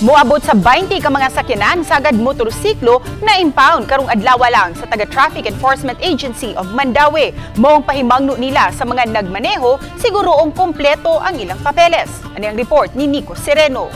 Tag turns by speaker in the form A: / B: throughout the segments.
A: Muabot sa 20 ka mga sakyanan sagad motorsiklo na impound karong adlaw lang sa taga Traffic Enforcement Agency of Mandawi. Mong pahimangno nila sa mga nagmaneho siguro siguroong kompleto ang ilang papeles. Ano ang report ni Nico Sereno?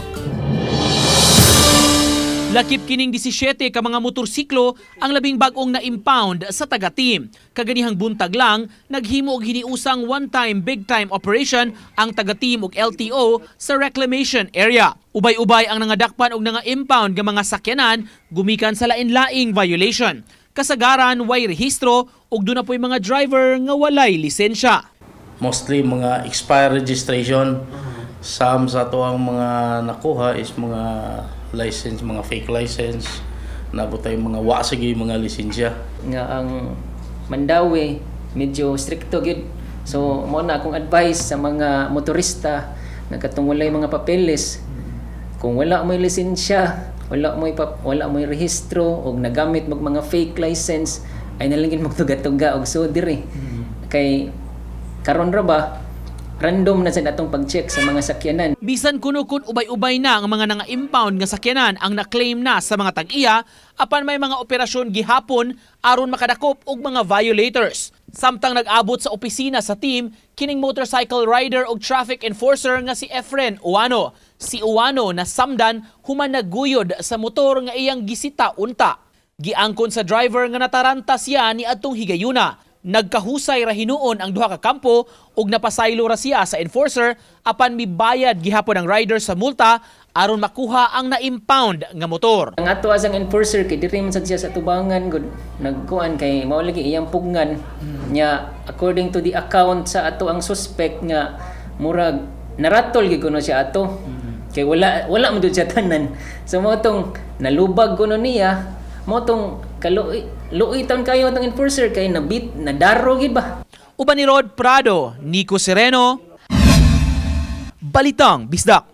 B: Lakip kining 17 ka mga motorsiklo ang labing bagong na impound sa taga-team. Kaganihang buntag lang, naghimo og hiniusang one-time big-time operation ang taga-team og LTO sa reclamation area. Ubay-ubay ang nangadakpan og nga impound nga mga sakyanan gumikan sa lain-laing violation. Kasagaran way rehistro ug duna po'y mga driver nga walay lisensya.
C: Mostly mga expired registration. Sam sa ato ang mga nakuha is mga license, mga fake license. Nabutay tayo mga wasagi, mga lisensya.
D: Nga ang Mandawi, medyo stricto gid. So, mo na akong advice sa mga motorista na katungulay mga papeles kung wala mo'y lisensya wala mo'y wala mo'y rehistro og nagamit mag mga fake license ay nalangin mo tuga-tuga og sudir eh. Mm-hmm. Kay karon ra ba
B: random na sad atong pag-check sa mga sakyanan. Bisan kuno kun ubay-ubay na ang mga nanga-impound nga sakyanan ang naklaim na sa mga tag-iya apan may mga operasyon gihapon aron makadakop og mga violators. Samtang nag-abot sa opisina sa team kining motorcycle rider og traffic enforcer nga si Efren Uano. Si Uano na samdan human naguyod sa motor nga iyang gisita unta. Giangkon sa driver nga nataranta siya ni atong higayuna nagkahusay ra hinuon ang duha ka kampo ug napasaylo ra siya sa enforcer apan mibayad gihapon ang rider sa multa aron makuha ang na-impound nga motor. Ang ato as ang enforcer kay diri man sad siya sa tubangan gud
D: nagkuan kay mao lagi iyang pugngan hmm. nya according to the account sa ato ang suspect nga murag naratol gi kuno siya ato. Hmm. Kay wala wala man siya tanan. So mo tong nalubag kuno niya motong kaluoy luitan kayo ng enforcer kay nabit nadarro gid ba
B: uban ni Rod Prado Nico Sereno Balitang Bisdak